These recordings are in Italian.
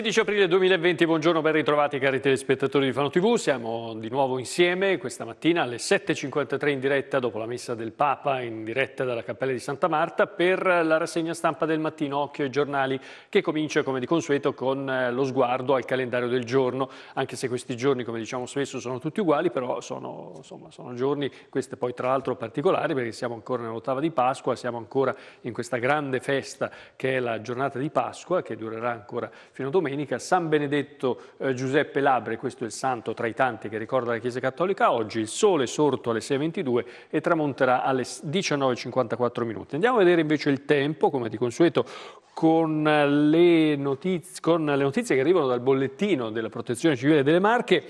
16 aprile 2020, buongiorno, ben ritrovati cari telespettatori di Fano TV, siamo di nuovo insieme questa mattina alle 7.53 in diretta dopo la messa del Papa in diretta dalla Cappella di Santa Marta per la rassegna stampa del mattino Occhio ai giornali che comincia come di consueto con eh, lo sguardo al calendario del giorno, anche se questi giorni come diciamo spesso sono tutti uguali, però sono, insomma, sono giorni, questi poi tra l'altro particolari perché siamo ancora nell'ottava di Pasqua, siamo ancora in questa grande festa che è la giornata di Pasqua che durerà ancora fino a domenica domenica San Benedetto eh, Giuseppe Labre, questo è il santo tra i tanti che ricorda la Chiesa Cattolica oggi, il sole è sorto alle 6.22 e tramonterà alle 19.54 minuti. Andiamo a vedere invece il tempo, come di consueto, con le, notiz con le notizie che arrivano dal bollettino della Protezione Civile delle Marche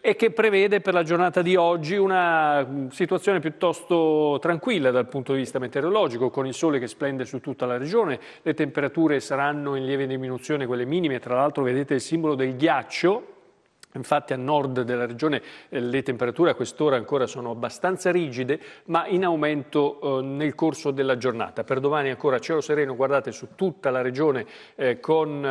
e che prevede per la giornata di oggi una mm, situazione piuttosto tranquilla dal punto di vista meteorologico, con il sole che splende su tutta la regione, le temperature saranno in lieve diminuzione, quelle minime, tra l'altro vedete il simbolo del ghiaccio, Infatti a nord della regione eh, le temperature a quest'ora ancora sono abbastanza rigide, ma in aumento eh, nel corso della giornata. Per domani ancora cielo sereno, guardate, su tutta la regione eh, con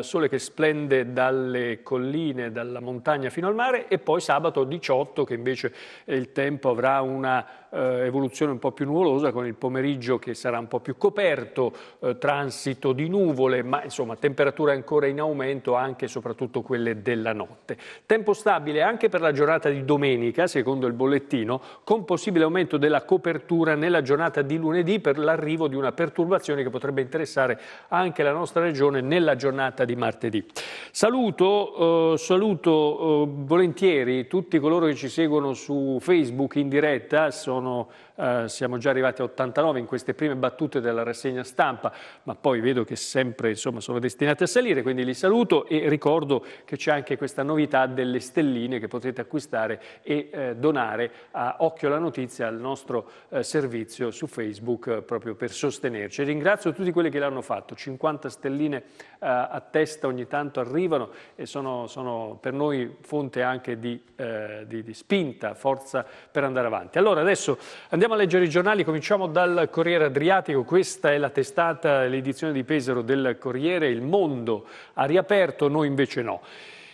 sole che splende dalle colline, dalla montagna fino al mare e poi sabato 18 che invece il tempo avrà una eh, evoluzione un po' più nuvolosa con il pomeriggio che sarà un po' più coperto, eh, transito di nuvole, ma insomma temperature ancora in aumento anche e soprattutto quelle della notte. Tempo stabile anche per la giornata di domenica, secondo il bollettino, con possibile aumento della copertura nella giornata di lunedì per l'arrivo di una perturbazione che potrebbe interessare anche la nostra regione nella giornata di martedì. Saluto, eh, saluto eh, volentieri tutti coloro che ci seguono su Facebook in diretta, sono sono, eh, siamo già arrivati a 89 in queste prime battute della rassegna stampa, ma poi vedo che sempre insomma, sono destinate a salire, quindi li saluto e ricordo che c'è anche questa novità delle stelline che potete acquistare e eh, donare a Occhio alla Notizia, al nostro eh, servizio su Facebook eh, proprio per sostenerci. Ringrazio tutti quelli che l'hanno fatto, 50 stelline eh, a testa ogni tanto arrivano e sono, sono per noi fonte anche di, eh, di, di spinta, forza per andare avanti. Allora adesso Adesso andiamo a leggere i giornali, cominciamo dal Corriere Adriatico, questa è la testata, l'edizione di Pesaro del Corriere, il mondo ha riaperto, noi invece no.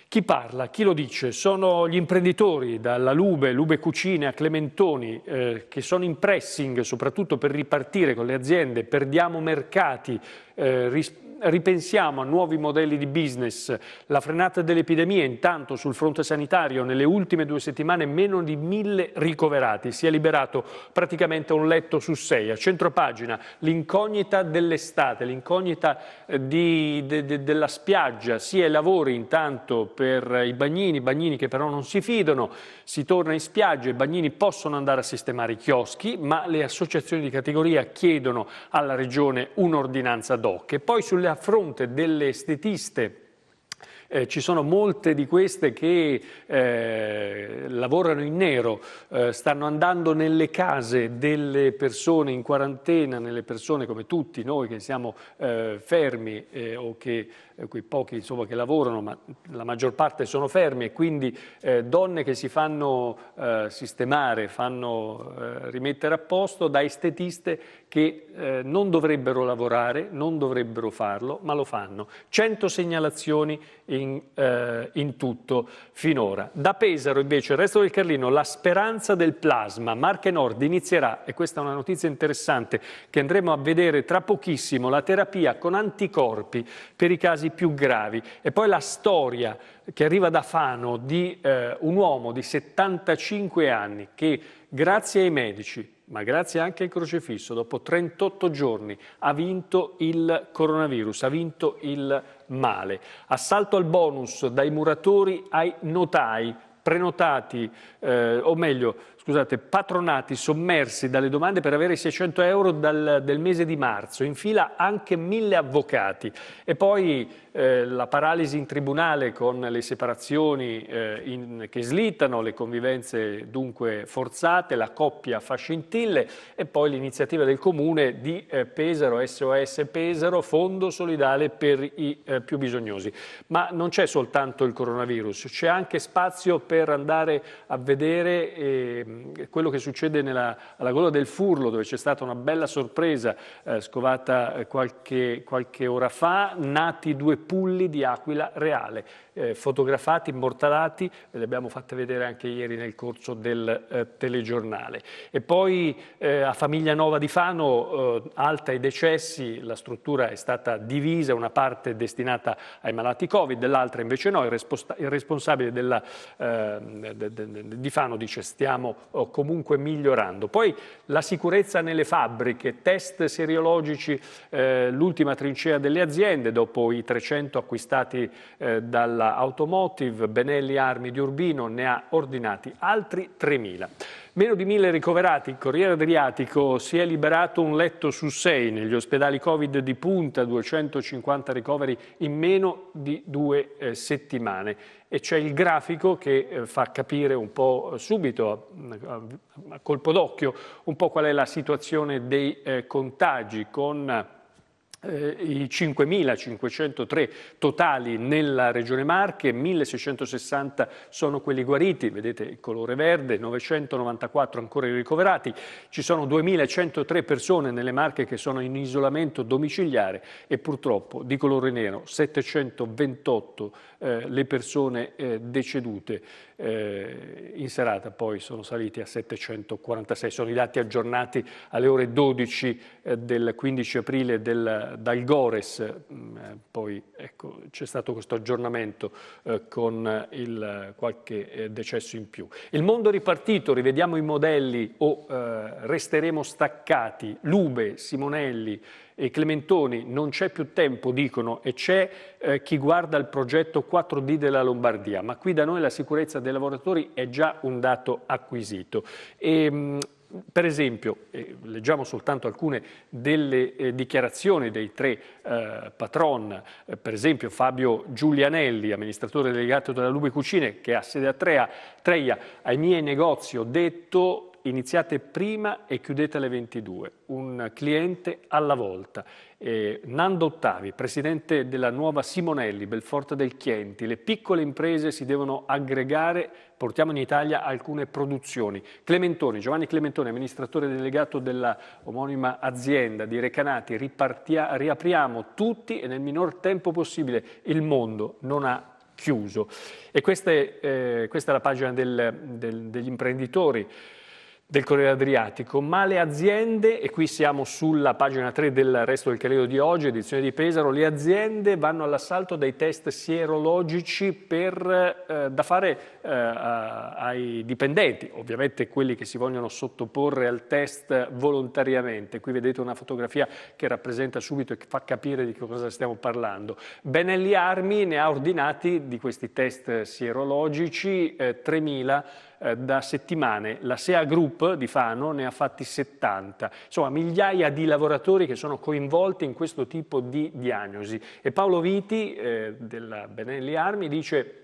Chi parla, chi lo dice? Sono gli imprenditori, dalla Lube, Lube Cucine a Clementoni, eh, che sono in pressing soprattutto per ripartire con le aziende, perdiamo mercati, eh, ripensiamo a nuovi modelli di business. La frenata dell'epidemia, intanto sul fronte sanitario, nelle ultime due settimane meno di mille ricoverati. Si è liberato praticamente un letto su sei. A centropagina l'incognita dell'estate, l'incognita eh, de, de, della spiaggia, sia i lavori intanto per i bagnini, bagnini che però non si fidano, si torna in spiaggia, i bagnini possono andare a sistemare i chioschi, ma le associazioni di categoria chiedono alla Regione un'ordinanza doc. E poi sulle a fronte delle estetiste eh, ci sono molte di queste che eh, lavorano in nero, eh, stanno andando nelle case delle persone in quarantena, nelle persone come tutti noi che siamo eh, fermi eh, o che eh, quei pochi insomma, che lavorano, ma la maggior parte sono fermi e quindi eh, donne che si fanno eh, sistemare, fanno eh, rimettere a posto da estetiste che eh, non dovrebbero lavorare, non dovrebbero farlo, ma lo fanno. 100 segnalazioni in, eh, in tutto finora. Da Pesaro invece, il resto del Carlino, la speranza del plasma. Marche Nord inizierà, e questa è una notizia interessante, che andremo a vedere tra pochissimo, la terapia con anticorpi per i casi casi più gravi. E poi la storia che arriva da Fano di eh, un uomo di 75 anni che grazie ai medici, ma grazie anche al crocifisso, dopo 38 giorni ha vinto il coronavirus, ha vinto il male. Assalto al bonus dai muratori ai notai, prenotati, eh, o meglio, scusate, patronati sommersi dalle domande per avere i 600 euro dal, del mese di marzo, in fila anche mille avvocati e poi eh, la paralisi in tribunale con le separazioni eh, in, che slittano, le convivenze dunque forzate, la coppia scintille e poi l'iniziativa del comune di eh, Pesaro, SOS Pesaro, fondo solidale per i eh, più bisognosi. Ma non c'è soltanto il coronavirus, c'è anche spazio per andare a vedere ehm, Ehm, quello che succede nella, alla gola del Furlo, dove c'è stata una bella sorpresa eh, scovata eh, qualche, qualche ora fa, nati due pulli di aquila reale eh, fotografati, immortalati, le abbiamo fatte vedere anche ieri nel corso del eh, telegiornale. E poi eh, a Famiglia Nova di Fano, eh, alta i decessi, la struttura è stata divisa, una parte destinata ai malati Covid, l'altra invece no, il, il responsabile della, ehm, de, de, de, di Fano dice stiamo oh, comunque migliorando. Poi la sicurezza nelle fabbriche, test seriologici, eh, l'ultima trincea delle aziende, dopo i 300 acquistati eh, dalla Mazda Automotive, Benelli Armi di Urbino ne ha ordinati altri 3.000. Meno di 1.000 ricoverati, il Corriere Adriatico si è liberato un letto su 6 negli ospedali Covid di punta, 250 ricoveri in meno di due eh, settimane. E c'è il grafico che eh, fa capire un po' subito, a, a, a colpo d'occhio, un po' qual è la situazione dei eh, contagi con eh, i 5.503 totali nella Regione Marche, 1.660 sono quelli guariti, vedete il colore verde, 994 ancora ricoverati, ci sono 2.103 persone nelle Marche che sono in isolamento domiciliare e purtroppo di colore nero 728 eh, le persone eh, decedute. Eh, in serata poi sono saliti a 746, sono i dati aggiornati alle ore 12 eh, del 15 aprile del dal Gores, mm, eh, poi ecco, c'è stato questo aggiornamento eh, con eh, il, qualche decesso in più. Il mondo ripartito, rivediamo i modelli o resteremo staccati, Lube, Simonelli, e Clementoni non c'è più tempo, dicono, e c'è eh, chi guarda il progetto 4D della Lombardia, ma qui da noi la sicurezza dei lavoratori è già un dato acquisito. E, ehm, mh, per esempio, eh, leggiamo soltanto alcune delle eh, dichiarazioni dei tre eh, patron, eh, per esempio Fabio Giulianelli, amministratore delegato della Lube Cucine, che ha sede a Trea, Treia, ai miei negozi ho detto iniziate prima e chiudete alle 22, un cliente alla volta. Eh, Nando Ottavi, presidente della nuova Simonelli, Belforte del Chienti, le piccole imprese si devono aggregare portiamo in Italia alcune produzioni. Clementoni, Giovanni Clementoni, amministratore delegato della omonima azienda di Recanati, riapriamo tutti e nel minor tempo possibile. Il mondo non ha chiuso. E questa è, eh, questa è la pagina del, del, degli imprenditori del Corriere Adriatico, ma le aziende, e qui siamo sulla pagina 3 del resto del Corriere di oggi, edizione di Pesaro, le aziende vanno all'assalto dei test sierologici per, eh, da fare eh, ai dipendenti, ovviamente quelli che si vogliono sottoporre al test volontariamente. Qui vedete una fotografia che rappresenta subito e che fa capire di che cosa stiamo parlando. Benelli Armi ne ha ordinati di questi test sierologici eh, 3.000 eh, da settimane. La SEA Group di Fano ne ha fatti 70, insomma migliaia di lavoratori che sono coinvolti in questo tipo di diagnosi. E Paolo Viti eh, della Benelli Armi dice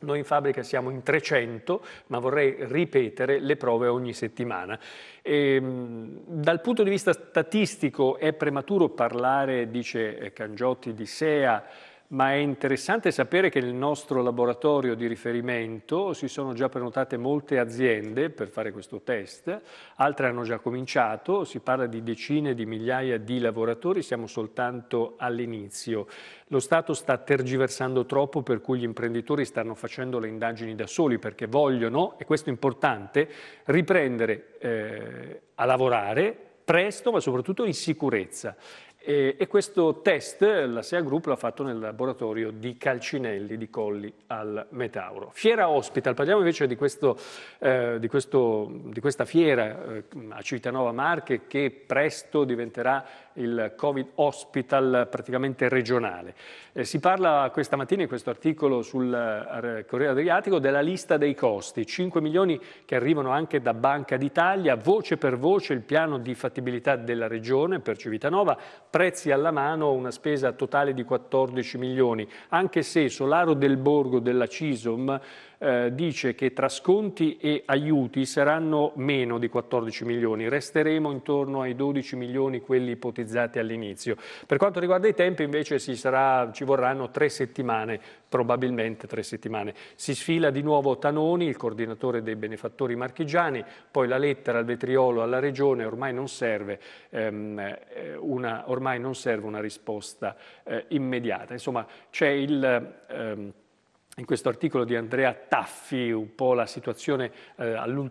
noi in fabbrica siamo in 300, ma vorrei ripetere le prove ogni settimana. E, ehm, dal punto di vista statistico è prematuro parlare, dice eh, Cangiotti, di SEA, ma è interessante sapere che nel nostro laboratorio di riferimento si sono già prenotate molte aziende per fare questo test, altre hanno già cominciato, si parla di decine di migliaia di lavoratori, siamo soltanto all'inizio. Lo Stato sta tergiversando troppo per cui gli imprenditori stanno facendo le indagini da soli perché vogliono, e questo è importante, riprendere eh, a lavorare presto ma soprattutto in sicurezza e, e questo test la SEA Group l'ha fatto nel laboratorio di Calcinelli di Colli al Metauro. Fiera Hospital, parliamo invece di, questo, eh, di, questo, di questa fiera eh, a Civitanova Marche che presto diventerà il Covid Hospital praticamente regionale. Eh, si parla questa mattina in questo articolo sul eh, Corriere Adriatico della lista dei costi, 5 milioni che arrivano anche da Banca d'Italia, voce per voce il piano di fattibilità della regione per Civitanova, prezzi alla mano, una spesa totale di 14 milioni, anche se Solaro del Borgo della Cisom eh, dice che tra sconti e aiuti saranno meno di 14 milioni, resteremo intorno ai 12 milioni quelli potenziali ipotizzati all'inizio. Per quanto riguarda i tempi invece sarà, ci vorranno tre settimane, probabilmente tre settimane. Si sfila di nuovo Tanoni, il coordinatore dei benefattori marchigiani, poi la lettera al vetriolo alla Regione, ormai non serve, ehm, eh, una, ormai non serve una, risposta eh, immediata. Insomma c'è il... Ehm, in questo articolo di Andrea Taffi un po' la situazione eh, all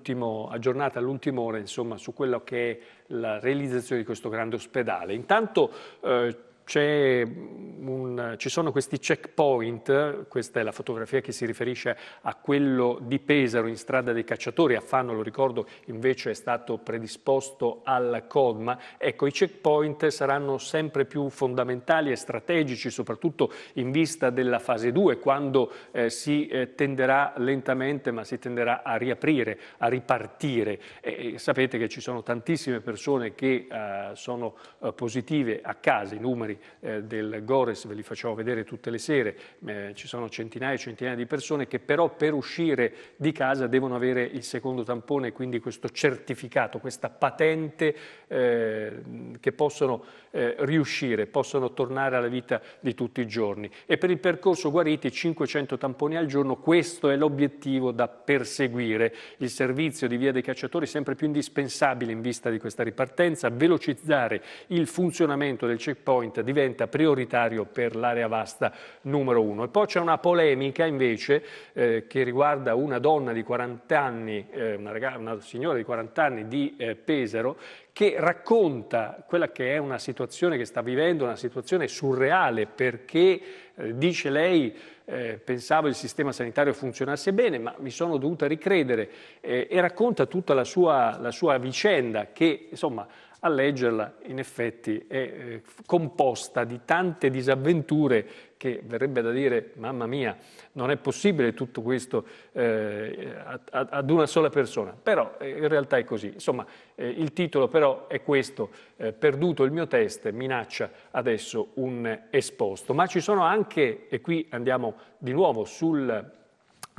aggiornata all'ultima ora insomma, su quello che è la realizzazione di questo grande ospedale. Intanto eh, un, ci sono questi checkpoint, questa è la fotografia che si riferisce a quello di Pesaro in strada dei cacciatori, a Fanno lo ricordo invece è stato predisposto al CODMA, ecco i checkpoint saranno sempre più fondamentali e strategici soprattutto in vista della fase 2 quando eh, si eh, tenderà lentamente ma si tenderà a riaprire, a ripartire e, e sapete che ci sono tantissime persone che eh, sono eh, positive a casa, i numeri eh, del Gores, ve li facciamo vedere tutte le sere, eh, ci sono centinaia e centinaia di persone che però per uscire di casa devono avere il secondo tampone, quindi questo certificato, questa patente eh, che possono eh, riuscire, possono tornare alla vita di tutti i giorni. E per il percorso Guariti 500 tamponi al giorno, questo è l'obiettivo da perseguire. Il servizio di Via dei Cacciatori è sempre più indispensabile in vista di questa ripartenza, velocizzare il funzionamento del checkpoint diventa prioritario per l'area vasta numero uno. E poi c'è una polemica invece eh, che riguarda una donna di 40 anni, eh, una, ragazza, una, signora di 40 anni di eh, Pesaro, che racconta quella che è una situazione che sta vivendo, una situazione surreale, perché eh, dice lei eh, pensavo il sistema sanitario funzionasse bene, ma mi sono dovuta ricredere eh, e racconta tutta la sua, la sua vicenda che insomma a leggerla in effetti è eh, composta di tante disavventure che verrebbe da dire, mamma mia, non è possibile tutto questo eh, ad una sola persona, però eh, in realtà è così. Insomma, eh, il titolo però è questo, eh, perduto il mio test, minaccia adesso un esposto. Ma ci sono anche, e qui andiamo di nuovo sul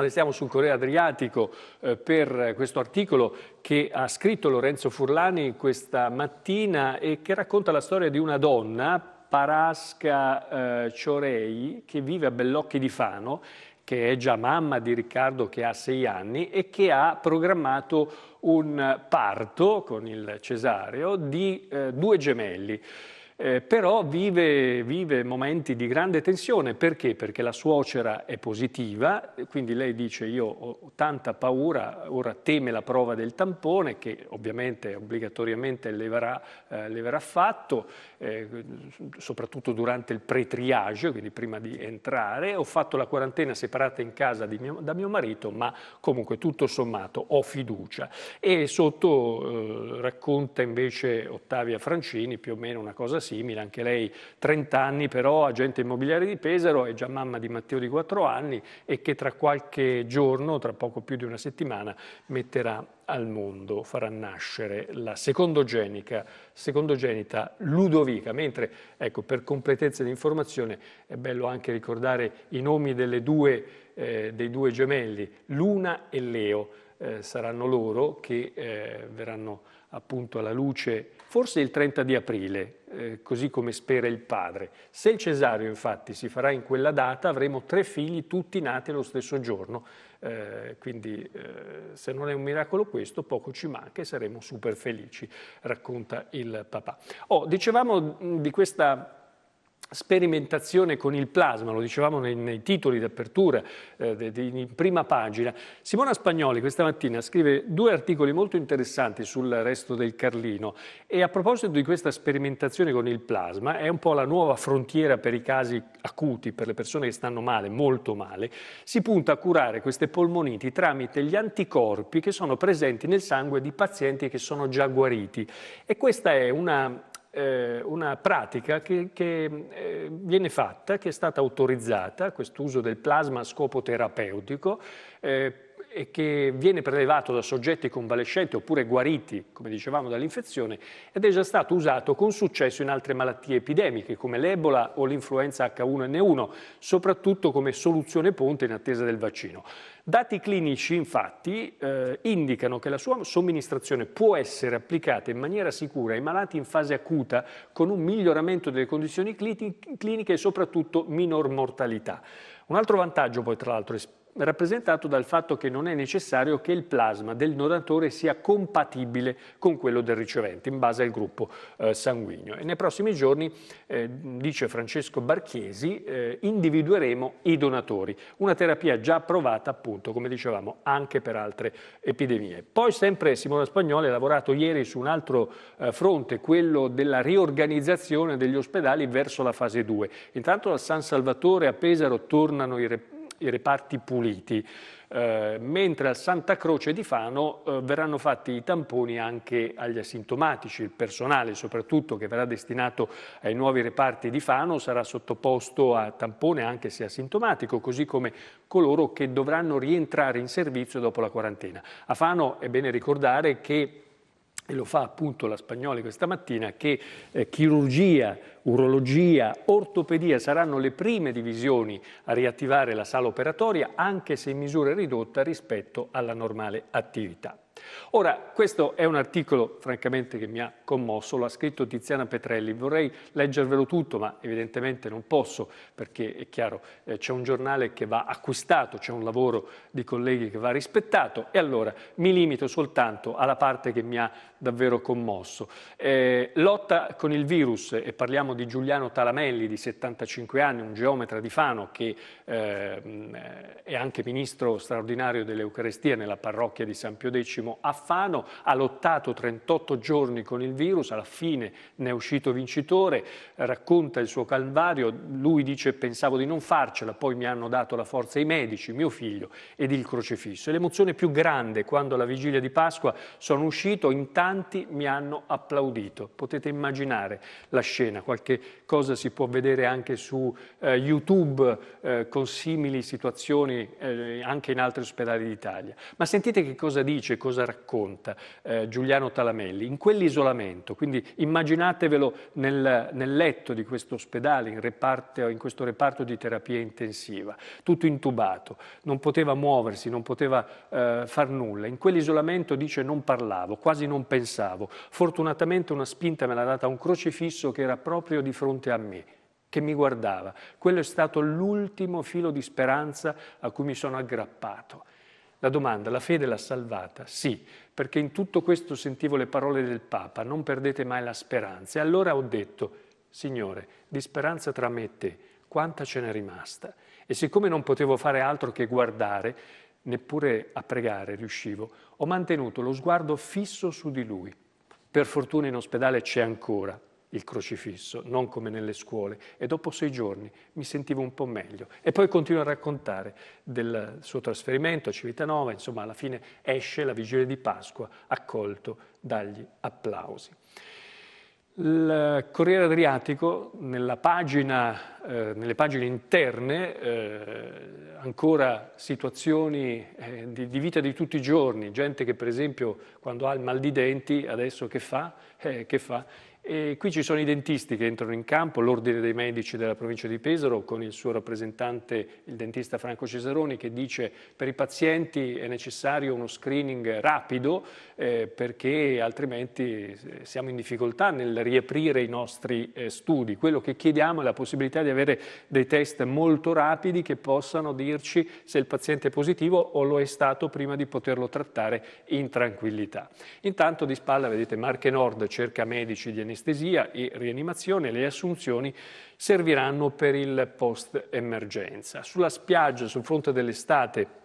ma Restiamo sul Corriere Adriatico eh, per questo articolo che ha scritto Lorenzo Furlani questa mattina e che racconta la storia di una donna, Parasca eh, Ciorei, che vive a Bellocchi di Fano, che è già mamma di Riccardo che ha sei anni e che ha programmato un parto con il cesareo di eh, due gemelli eh, però vive, vive, momenti di grande tensione, perché? Perché la suocera è positiva, eh, quindi lei dice io ho tanta paura, ora teme la prova del tampone che ovviamente obbligatoriamente le verrà, eh, le verrà fatto, eh, soprattutto durante il pre-triage, quindi prima di entrare, ho fatto la quarantena separata in casa mio, da mio marito, ma comunque tutto sommato ho fiducia. E sotto eh, racconta invece Ottavia Francini più o meno una cosa simile, simile, anche lei 30 anni però agente immobiliare di Pesaro, è già mamma di Matteo di 4 anni e che tra qualche giorno, tra poco più di una settimana, metterà al mondo, farà nascere la secondogenica, secondogenita Ludovica, mentre ecco, per completezza di informazione è bello anche ricordare i nomi due, eh, dei due gemelli, Luna e Leo, eh, saranno loro che eh, verranno appunto alla luce forse il 30 di aprile, eh, così come spera il padre. Se il cesareo infatti si farà in quella data avremo tre figli tutti nati lo stesso giorno, eh, quindi eh, se non è un miracolo questo poco ci manca e saremo super felici, racconta il papà. Oh, dicevamo mm, di questa sperimentazione con il plasma, lo dicevamo nei, nei titoli d'apertura, eh, in prima pagina. Simona Spagnoli questa mattina scrive due articoli molto interessanti sul resto del Carlino e a proposito di questa sperimentazione con il plasma, è un po' la nuova frontiera per i casi acuti, per le persone che stanno male, molto male, si punta a curare queste polmoniti tramite gli anticorpi che sono presenti nel sangue di pazienti che sono già guariti. E questa è una eh, una pratica che, che eh, viene fatta, che è stata autorizzata, quest'uso del plasma a scopo terapeutico, eh, e che viene prelevato da soggetti convalescenti oppure guariti, come dicevamo, dall'infezione ed è già stato usato con successo in altre malattie epidemiche come l'Ebola o l'influenza H1N1, soprattutto come soluzione ponte in attesa del vaccino. Dati clinici, infatti, eh, indicano che la sua somministrazione può essere applicata in maniera sicura ai malati in fase acuta con un miglioramento delle condizioni cliniche e soprattutto minor mortalità. Un altro vantaggio poi tra l'altro è rappresentato dal fatto che non è necessario che il plasma del donatore sia compatibile con quello del ricevente in base al gruppo eh, sanguigno. E nei prossimi giorni, eh, dice Francesco Barchesi, eh, individueremo i donatori, una terapia già approvata appunto, come dicevamo, anche per altre epidemie. Poi sempre Simona Spagnoli ha lavorato ieri su un altro eh, fronte, quello della riorganizzazione degli ospedali verso la fase 2. Intanto a San Salvatore a Pesaro tornano i reperti i reparti puliti, eh, mentre al Santa Croce di Fano eh, verranno fatti i tamponi anche agli asintomatici, il personale soprattutto che verrà destinato ai nuovi reparti di Fano sarà sottoposto a tampone anche se asintomatico, così come coloro che dovranno rientrare in servizio dopo la quarantena. A Fano è bene ricordare che e lo fa appunto la Spagnoli questa mattina, che eh, chirurgia, urologia, ortopedia saranno le prime divisioni a riattivare la sala operatoria, anche se in misura ridotta rispetto alla normale attività. Ora, questo è un articolo francamente che mi ha commosso, l'ha scritto Tiziana Petrelli, vorrei leggervelo tutto, ma evidentemente non posso perché è chiaro, eh, c'è un giornale che va acquistato, c'è un lavoro di colleghi che va rispettato e allora mi limito soltanto alla parte che mi ha davvero commosso. Eh, lotta con il virus e parliamo di Giuliano Talamelli di 75 anni, un geometra di Fano che eh, è anche ministro straordinario dell'Eucarestia nella parrocchia di San Pio X a Fano, ha lottato 38 giorni con il virus, alla fine ne è uscito vincitore, racconta il suo calvario, lui dice pensavo di non farcela, poi mi hanno dato la forza i medici, mio figlio ed il crocifisso. E l'emozione più grande quando alla vigilia di Pasqua sono uscito, in tanti mi hanno applaudito. Potete immaginare la scena, qualche cosa si può vedere anche su eh, YouTube eh, con simili situazioni eh, anche in altri ospedali d'Italia. Ma sentite che cosa dice, cosa cosa racconta eh, Giuliano Talamelli, in quell'isolamento, quindi immaginatevelo nel, nel letto di questo ospedale, in, in questo reparto di terapia intensiva, tutto intubato, non poteva muoversi, non poteva eh, far nulla, in quell'isolamento dice non parlavo, quasi non pensavo, fortunatamente una spinta me l'ha data un crocifisso che era proprio di fronte a me che mi guardava. Quello è stato l'ultimo filo di speranza a cui mi sono aggrappato. La domanda, la fede l'ha salvata? Sì, perché in tutto questo sentivo le parole del Papa, non perdete mai la speranza. E allora ho detto, Signore, di speranza tra me e te, quanta ce n'è rimasta? E siccome non potevo fare altro che guardare, neppure a pregare riuscivo, ho mantenuto lo sguardo fisso su di lui. Per fortuna in ospedale c'è ancora, il crocifisso, non come nelle scuole, e dopo sei giorni mi sentivo un po' meglio. E poi continua a raccontare del suo trasferimento a Civitanova, insomma alla fine esce la vigilia di Pasqua accolto dagli applausi. Il Corriere Adriatico, pagina, eh, nelle pagine interne, eh, ancora situazioni eh, di, di, vita di tutti i giorni, gente che per esempio quando ha il mal di denti adesso che fa? Eh, che fa? E qui ci sono i dentisti che entrano in campo, l'Ordine dei Medici della provincia di Pesaro con il suo rappresentante, il dentista Franco Cesaroni, che dice per i pazienti è necessario uno screening rapido eh, perché altrimenti eh, siamo in difficoltà nel riaprire i nostri eh, studi. Quello che chiediamo è la possibilità di avere dei test molto rapidi che possano dirci se il paziente è positivo o lo è stato prima di poterlo trattare in tranquillità. Intanto di spalla vedete Marche Nord cerca medici di anestesia e rianimazione, le assunzioni serviranno per il post-emergenza. Sulla spiaggia, sul fronte dell'estate,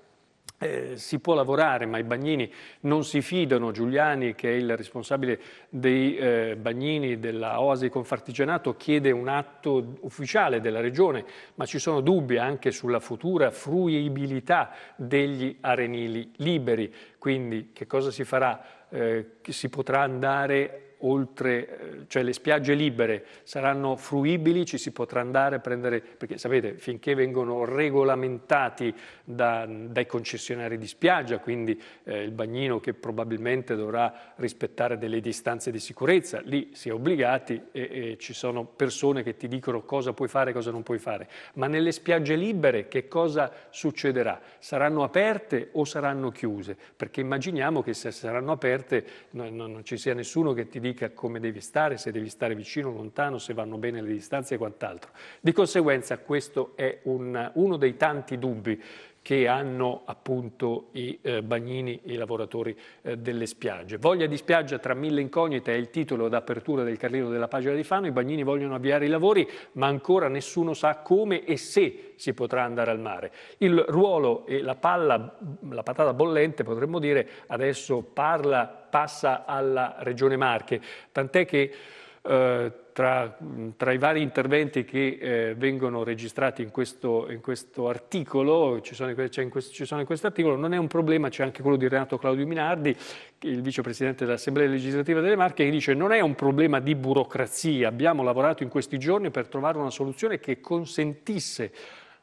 eh, si può lavorare, ma i bagnini non si fidano. Giuliani, che è il responsabile dei eh, bagnini della Oasi Confartigianato, chiede un atto ufficiale della Regione, ma ci sono dubbi anche sulla futura fruibilità degli arenili liberi. Quindi che cosa si farà? Eh, si potrà andare oltre, eh, cioè le spiagge libere saranno fruibili, ci si potrà andare a prendere, perché sapete, finché vengono regolamentati da, dai concessionari di spiaggia, quindi eh, il bagnino che probabilmente dovrà rispettare delle distanze di sicurezza, lì si è obbligati e, e ci sono persone che ti dicono cosa puoi fare e cosa non puoi fare. Ma nelle spiagge libere che cosa succederà? Saranno aperte o saranno chiuse? Perché immaginiamo che se saranno aperte non, non, non ci sia nessuno che ti dica dica come devi stare, se devi stare vicino o lontano, se vanno bene le distanze e quant'altro. Di conseguenza questo è un, uno dei tanti dubbi che hanno appunto i eh, bagnini, i lavoratori eh, delle spiagge. Voglia di spiaggia tra mille incognite è il titolo d'apertura del Carlino della pagina di Fano, i bagnini vogliono avviare i lavori, ma ancora nessuno sa come e se si potrà andare al mare. Il ruolo e la palla, la patata bollente potremmo dire, adesso parla, passa alla Regione Marche, tant'è che eh, tra, tra, i vari interventi che eh, vengono registrati in questo, in questo articolo, ci sono in, questo, ci sono in questo articolo, non è un problema, c'è anche quello di Renato Claudio Minardi, il vicepresidente dell'Assemblea legislativa delle Marche, che dice non è un problema di burocrazia, abbiamo lavorato in questi giorni per trovare una soluzione che consentisse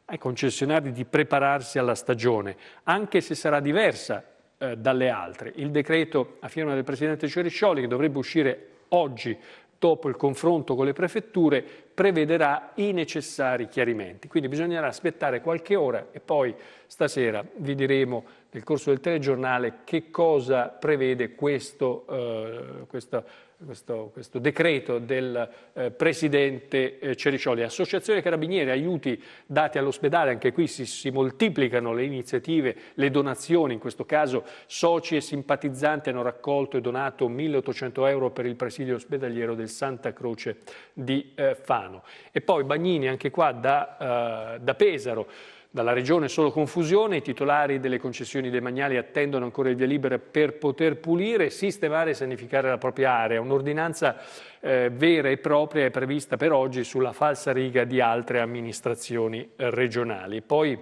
ai concessionari di prepararsi alla stagione, anche se sarà diversa eh, dalle altre. Il decreto a firma del Presidente Ceriscioli, che dovrebbe uscire oggi dopo il confronto con le prefetture, prevederà i necessari chiarimenti. Quindi bisognerà aspettare qualche ora e poi stasera vi diremo nel corso del telegiornale che cosa prevede questo, eh, questa questo, questo, decreto del eh, presidente eh, Cericioli. Associazione Carabinieri, aiuti dati all'ospedale, anche qui si, si, moltiplicano le iniziative, le donazioni, in questo caso soci e simpatizzanti hanno raccolto e donato 1.800 euro per il presidio ospedaliero del Santa Croce di eh, Fano. E poi Bagnini, anche qua da, eh, da Pesaro. Dalla Regione solo confusione, i titolari delle concessioni demaniali attendono ancora il via libera per poter pulire, sistemare e sanificare la propria area. Un'ordinanza eh, vera e propria è prevista per oggi sulla falsa riga di altre amministrazioni regionali. Poi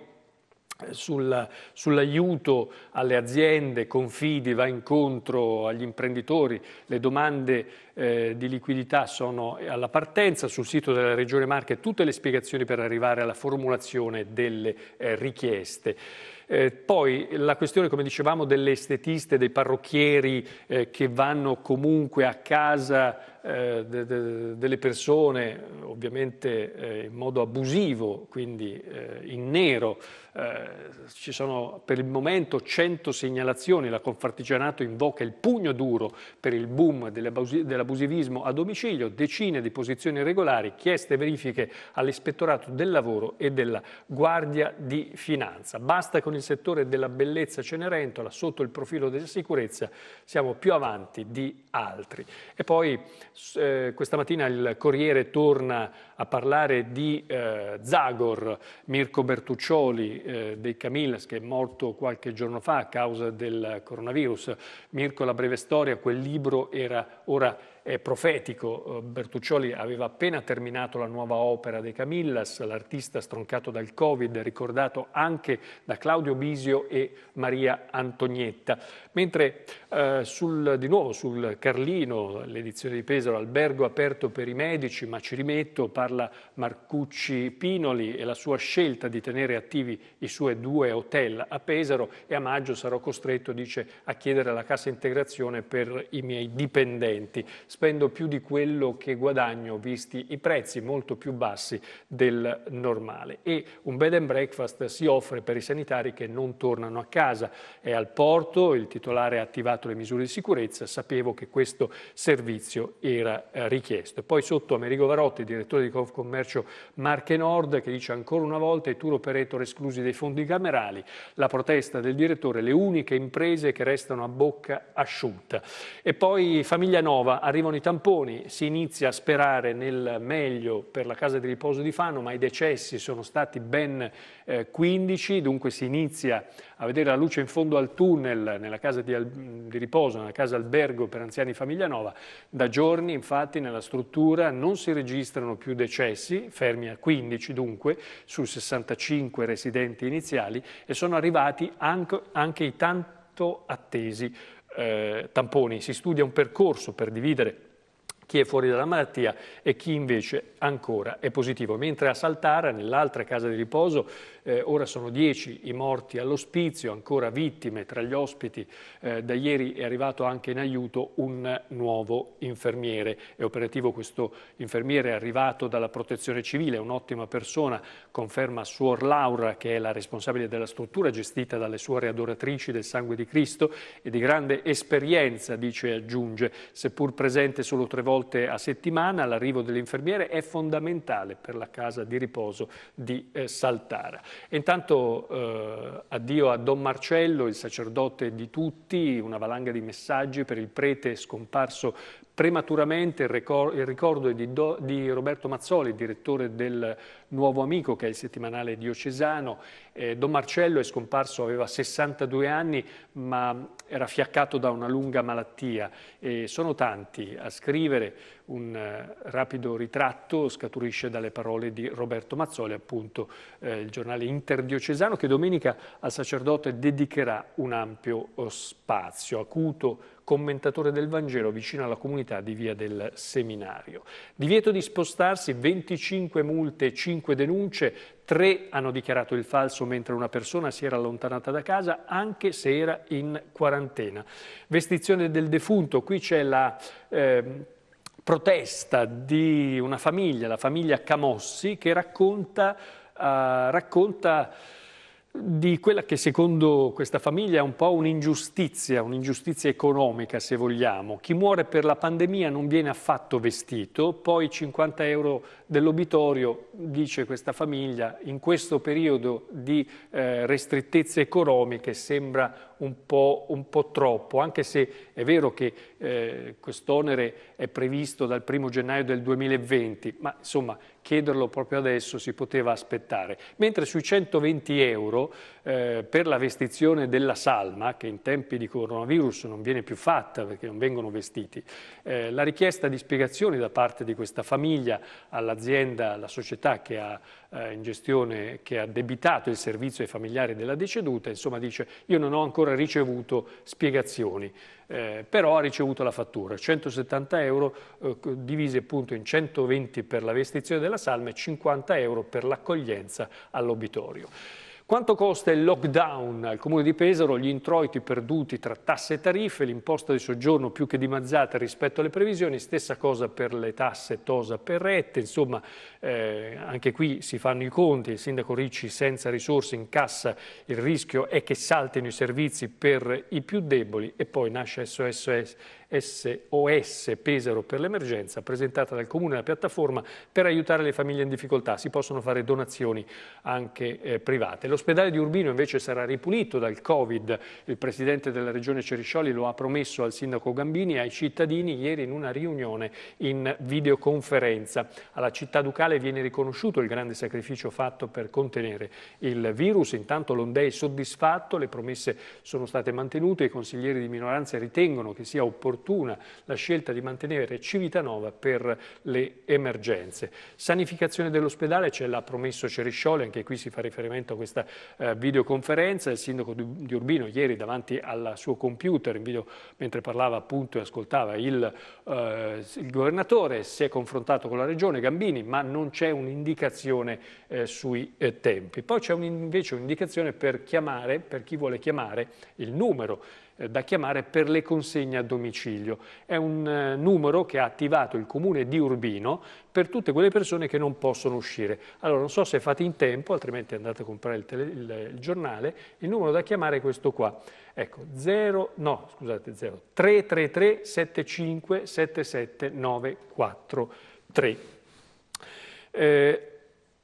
sul, sull'aiuto alle aziende, confidi, va incontro agli imprenditori, le domande eh, di liquidità sono alla partenza, sul sito della Regione Marche tutte le spiegazioni per arrivare alla formulazione delle eh, richieste. Eh, poi la questione, come dicevamo, delle estetiste, dei parrucchieri eh, che vanno comunque a casa eh, de, de, delle persone, ovviamente eh, in modo abusivo, quindi eh, in nero. Eh, ci sono per il momento 100 segnalazioni, la Confartigianato invoca il pugno duro per il boom dell'abusivismo a domicilio, decine di posizioni regolari, chieste verifiche all'Ispettorato del Lavoro e della Guardia di Finanza. Basta con il settore della bellezza Cenerentola, sotto il profilo della sicurezza siamo più avanti di altri. E poi eh, questa mattina il Corriere torna a parlare di eh, Zagor, Mirko Bertuccioli eh, dei Camillas che è morto qualche giorno fa a causa del coronavirus. Mirko la breve storia, quel libro era ora è profetico. Eh, Bertuccioli aveva appena terminato la nuova opera dei Camillas, l'artista stroncato dal Covid, ricordato anche da Claudio Bisio e Maria Antonietta. Mentre eh, sul, di nuovo sul Carlino, l'edizione di Pesaro, albergo aperto per i medici, ma ci rimetto, parla Marcucci Pinoli e la sua scelta di tenere attivi i suoi due hotel a Pesaro e a maggio sarò costretto, dice, a chiedere la cassa integrazione per i miei dipendenti. Spendo più di quello che guadagno, visti i prezzi molto più bassi del normale. E un bed and breakfast si offre per i sanitari che non tornano a casa. È al porto, il titolare ha attivato le misure di sicurezza, sapevo che questo servizio era eh, richiesto. Poi sotto Amerigo Varotti, direttore di Confcommercio commercio Marche Nord che dice ancora una volta i tour operator esclusi dai fondi camerali, la protesta del direttore, le uniche imprese che restano a bocca asciutta. E poi Famiglia Nova, arrivano i tamponi, si inizia a sperare nel meglio per la casa di riposo di Fano, ma i decessi sono stati ben eh, 15, dunque si inizia a vedere la luce in fondo al tunnel nella casa di, di riposo, nella casa albergo per anziani Famiglia Nova. Da giorni infatti nella struttura non si registrano più decessi, fermi a 15 dunque, su 65 residenti iniziali e sono arrivati anche, anche i tanto attesi eh, tamponi. Si studia un percorso per dividere chi è fuori dalla malattia e chi invece ancora è positivo, mentre a Saltara, nell'altra casa di riposo, eh, ora sono dieci i morti all'ospizio, ancora vittime tra gli ospiti, eh, da ieri è arrivato anche in aiuto un nuovo infermiere, è operativo questo infermiere arrivato dalla protezione civile, è un'ottima persona, conferma Suor Laura che è la responsabile della struttura gestita dalle suore adoratrici del sangue di Cristo e di grande esperienza, dice e aggiunge, seppur presente solo tre volte a settimana, l'arrivo dell'infermiere è fondamentale per la casa di riposo di eh, Saltara intanto eh, addio a Don Marcello, il sacerdote di tutti, una valanga di messaggi per il prete scomparso prematuramente il, ricordo è di, Do- di, Roberto Mazzoli, direttore del Nuovo Amico, che è il settimanale diocesano. Eh, Don Marcello è scomparso, aveva 62 anni, ma era fiaccato da una lunga malattia. E sono tanti a scrivere un eh, rapido ritratto, scaturisce dalle parole di Roberto Mazzoli, appunto eh, il giornale interdiocesano, che domenica al sacerdote dedicherà un ampio oh, spazio, acuto, commentatore del Vangelo vicino alla comunità di Via del Seminario. Divieto di spostarsi, 25 multe, 5 denunce, 3 hanno dichiarato il falso mentre una persona si era allontanata da casa anche se era in quarantena. Vestizione del defunto, qui c'è la... Eh, protesta di una famiglia, la famiglia Camossi, che racconta, eh, racconta di quella che secondo questa famiglia è un po' un'ingiustizia, un'ingiustizia economica se vogliamo. Chi muore per la pandemia non viene affatto vestito, poi 50 euro dell'obitorio, dice questa famiglia, in questo periodo di eh, restrettezze economiche sembra un po', un po', troppo, anche se è vero che eh, quest'onere è previsto dal 1 gennaio del 2020, ma insomma chiederlo proprio adesso si poteva aspettare. Mentre sui 120 euro eh, per la vestizione della salma, che in tempi di coronavirus non viene più fatta perché non vengono vestiti, eh, la richiesta di spiegazioni da parte di questa famiglia all'azienda, alla società che ha eh, in gestione che ha debitato il servizio ai familiari della deceduta, insomma dice io non ho ancora ricevuto spiegazioni, eh, però ha ricevuto la fattura, 170 euro eh, divise appunto in 120 per la vestizione della salma e 50 euro per l'accoglienza all'obitorio. Quanto costa il lockdown al Comune di Pesaro, gli introiti perduti tra tasse e tariffe, l'imposta di soggiorno più che dimazzata rispetto alle previsioni, stessa cosa per le tasse Tosa per rette, insomma eh, anche qui si fanno i conti, il sindaco Ricci senza risorse in cassa, il rischio è che saltino i servizi per i più deboli e poi nasce SOS, SOS Pesaro per l'emergenza, presentata dal Comune la piattaforma per aiutare le famiglie in difficoltà. Si possono fare donazioni anche eh, private. L'ospedale di Urbino invece sarà ripulito dal Covid. Il presidente della regione Ceriscioli lo ha promesso al sindaco Gambini e ai cittadini ieri in una riunione in videoconferenza. Alla città ducale quale viene riconosciuto il grande sacrificio fatto per contenere il virus. Intanto l'Onde è soddisfatto, le promesse sono state mantenute, i consiglieri di minoranza ritengono che sia opportuna la scelta di mantenere Civitanova per le emergenze. Sanificazione dell'ospedale ce l'ha promesso Ceriscioli, anche qui si fa riferimento a questa eh, videoconferenza. Il sindaco di Urbino ieri davanti al suo computer, video, mentre parlava appunto e ascoltava il, eh, il governatore, si è confrontato con la regione Gambini, ma non non c'è un'indicazione eh, sui eh, tempi. Poi c'è un, invece un'indicazione per chiamare, per chi vuole chiamare, il numero eh, da chiamare per le consegne a domicilio. È un eh, numero che ha attivato il comune di Urbino per tutte quelle persone che non possono uscire. Allora non so se fate in tempo, altrimenti andate a comprare il, tele, il, il giornale, il numero da chiamare è questo qua. Ecco, 0, no, scusate, 0, 333 75 77 943. 呃。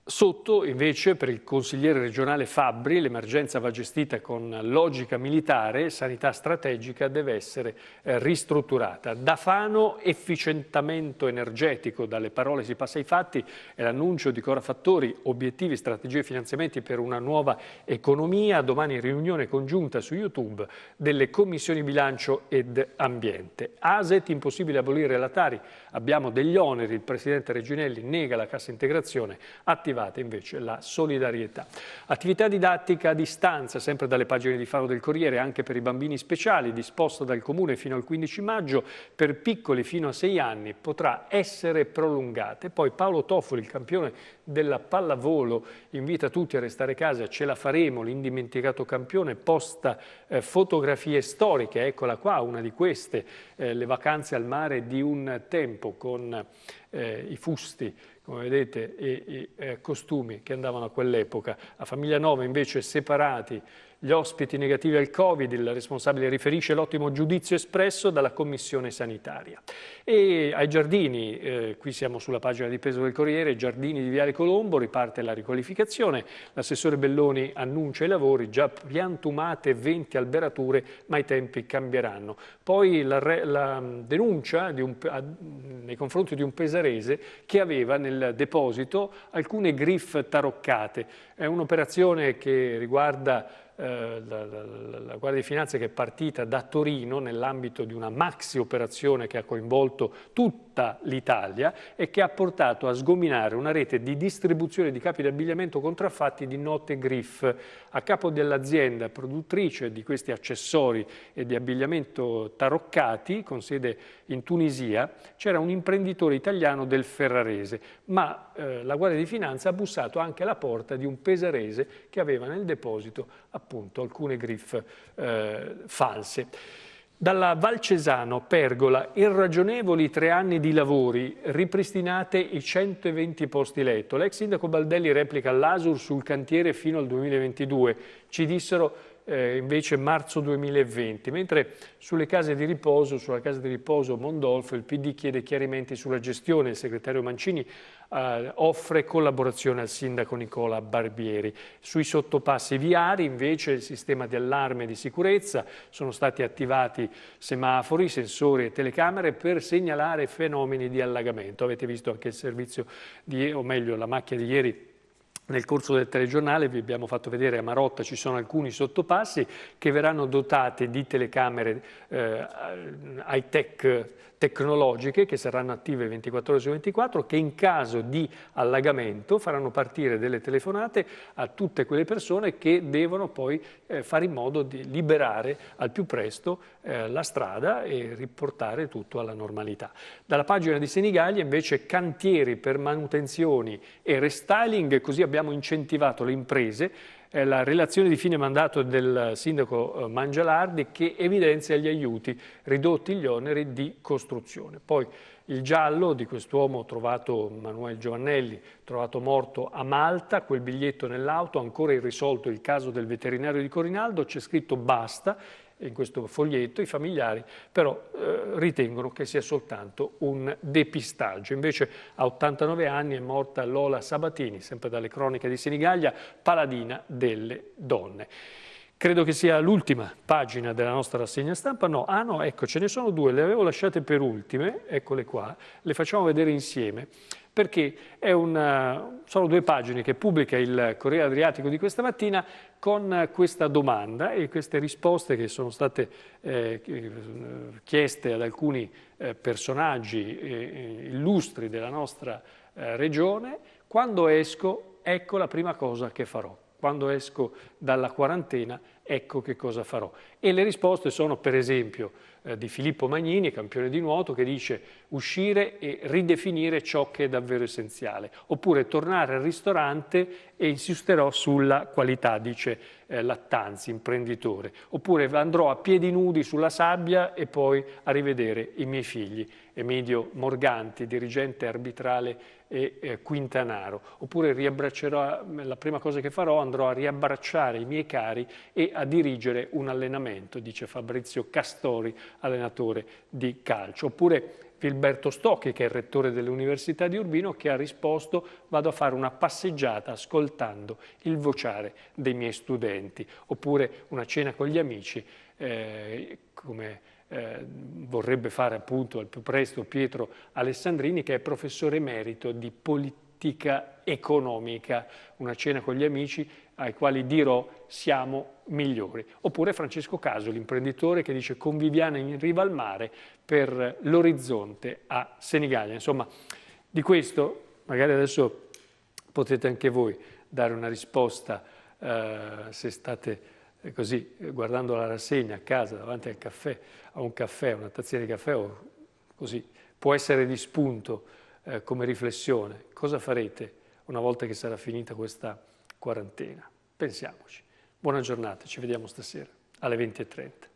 Sotto, invece, per il consigliere regionale Fabbri, l'emergenza va gestita con logica militare, sanità strategica deve essere eh, ristrutturata. Da Fano, efficientamento energetico, dalle parole si passa ai fatti, è l'annuncio di Cora Fattori, obiettivi, strategie e finanziamenti per una nuova economia, domani riunione congiunta su YouTube delle commissioni bilancio ed ambiente. ASET, impossibile abolire la Tari, abbiamo degli oneri, il presidente Reginelli nega la cassa integrazione, attiva arrivate invece la solidarietà. Attività didattica a distanza, sempre dalle pagine di Faro del Corriere, anche per i bambini speciali, disposta dal Comune fino al 15 maggio, per piccoli fino a 6 anni potrà essere prolungata. E poi Paolo Toffoli, il campione della pallavolo, invita tutti a restare a casa, ce la faremo, l'indimenticato campione, posta eh, fotografie storiche, eccola qua, una di queste, eh, le vacanze al mare di un tempo con eh, i fusti come vedete, i, e eh, costumi che andavano a quell'epoca. La famiglia Nova invece separati gli ospiti negativi al Covid, il responsabile riferisce l'ottimo giudizio espresso dalla Commissione sanitaria. E ai giardini, eh, qui siamo sulla pagina di peso del Corriere, giardini di Viale Colombo, riparte la riqualificazione, l'assessore Belloni annuncia i lavori, già piantumate 20 alberature, ma i tempi cambieranno. Poi la, re, la mm, denuncia un, a, mm, nei confronti di un pesarese che aveva nel deposito alcune griff taroccate. È un'operazione che riguarda eh, la, la, la, Guardia di Finanza che è partita da Torino nell'ambito di una maxi operazione che ha coinvolto tutti tutta l'Italia e che ha portato a sgominare una rete di distribuzione di capi di abbigliamento contraffatti di note Griff. A capo dell'azienda produttrice di questi accessori e di abbigliamento taroccati, con sede in Tunisia, c'era un imprenditore italiano del Ferrarese, ma eh, la Guardia di Finanza ha bussato anche alla porta di un pesarese che aveva nel deposito appunto alcune griff eh, false. Dalla Valcesano, Pergola, irragionevoli tre anni di lavori, ripristinate i 120 posti letto. L'ex sindaco Baldelli replica l'ASUR sul cantiere fino al 2022. Ci dissero eh, invece marzo 2020, mentre sulle case di riposo, sulla casa di riposo Mondolfo, il PD chiede chiarimenti sulla gestione. Il segretario Mancini eh, offre collaborazione al sindaco Nicola Barbieri. Sui sottopassi viari invece il sistema di allarme e di sicurezza sono stati attivati semafori, sensori e telecamere per segnalare fenomeni di allagamento. Avete visto anche il servizio di, o meglio la macchia di ieri nel corso del telegiornale vi abbiamo fatto vedere a Marotta ci sono alcuni sottopassi che verranno dotati di telecamere eh, high-tech tecnologiche che saranno attive 24 ore su 24 che in caso di allagamento faranno partire delle telefonate a tutte quelle persone che devono poi eh, fare in modo di liberare al più presto eh, la strada e riportare tutto alla normalità. Dalla pagina di Senigallia invece cantieri per manutenzioni e restyling, così abbiamo incentivato le imprese è la relazione di fine mandato del sindaco eh, Mangialardi che evidenzia gli aiuti ridotti gli oneri di costruzione. Poi il giallo di quest'uomo trovato, Manuel Giovannelli, trovato morto a Malta, quel biglietto nell'auto, ancora irrisolto il caso del veterinario di Corinaldo, c'è scritto basta, in questo foglietto, i familiari però eh, ritengono che sia soltanto un depistaggio. Invece a 89 anni è morta Lola Sabatini, sempre dalle cronache di Sinigaglia, paladina delle donne. Credo che sia l'ultima pagina della nostra rassegna stampa. No, ah no, ecco, ce ne sono due, le avevo lasciate per ultime, eccole qua, le facciamo vedere insieme, perché una, sono due pagine che pubblica il Corriere Adriatico di questa mattina con questa domanda e queste risposte che sono state eh, chieste ad alcuni eh, personaggi eh, illustri della nostra eh, regione. Quando esco, ecco la prima cosa che farò quando esco dalla quarantena, ecco che cosa farò. E le risposte sono, per esempio, eh, di Filippo Magnini, campione di nuoto, che dice uscire e ridefinire ciò che è davvero essenziale, oppure tornare al ristorante e insisterò sulla qualità, dice eh, Lattanzi, imprenditore, oppure andrò a piedi nudi sulla sabbia e poi a rivedere i miei figli. Emilio Morganti, dirigente arbitrale e eh, Quintanaro, oppure riabbraccerò, la prima cosa che farò andrò a riabbracciare i miei cari e a dirigere un allenamento, dice Fabrizio Castori, allenatore di calcio, oppure Filberto Stocchi, che è il rettore dell'Università di Urbino, che ha risposto vado a fare una passeggiata ascoltando il vociare dei miei studenti, oppure una cena con gli amici, eh, come eh, vorrebbe fare appunto al più presto Pietro Alessandrini, che è professore emerito di politica economica, una cena con gli amici ai quali dirò siamo migliori. Oppure Francesco Caso, l'imprenditore che dice conviviana in riva al mare per l'orizzonte a Senigallia. Insomma, di questo magari adesso potete anche voi dare una risposta eh, se state e così eh, guardando la rassegna a casa, davanti al caffè, a un caffè, una tazzina di caffè, o così, può essere di spunto eh, come riflessione. Cosa farete una volta che sarà finita questa quarantena? Pensiamoci. Buona giornata, ci vediamo stasera alle 20.30.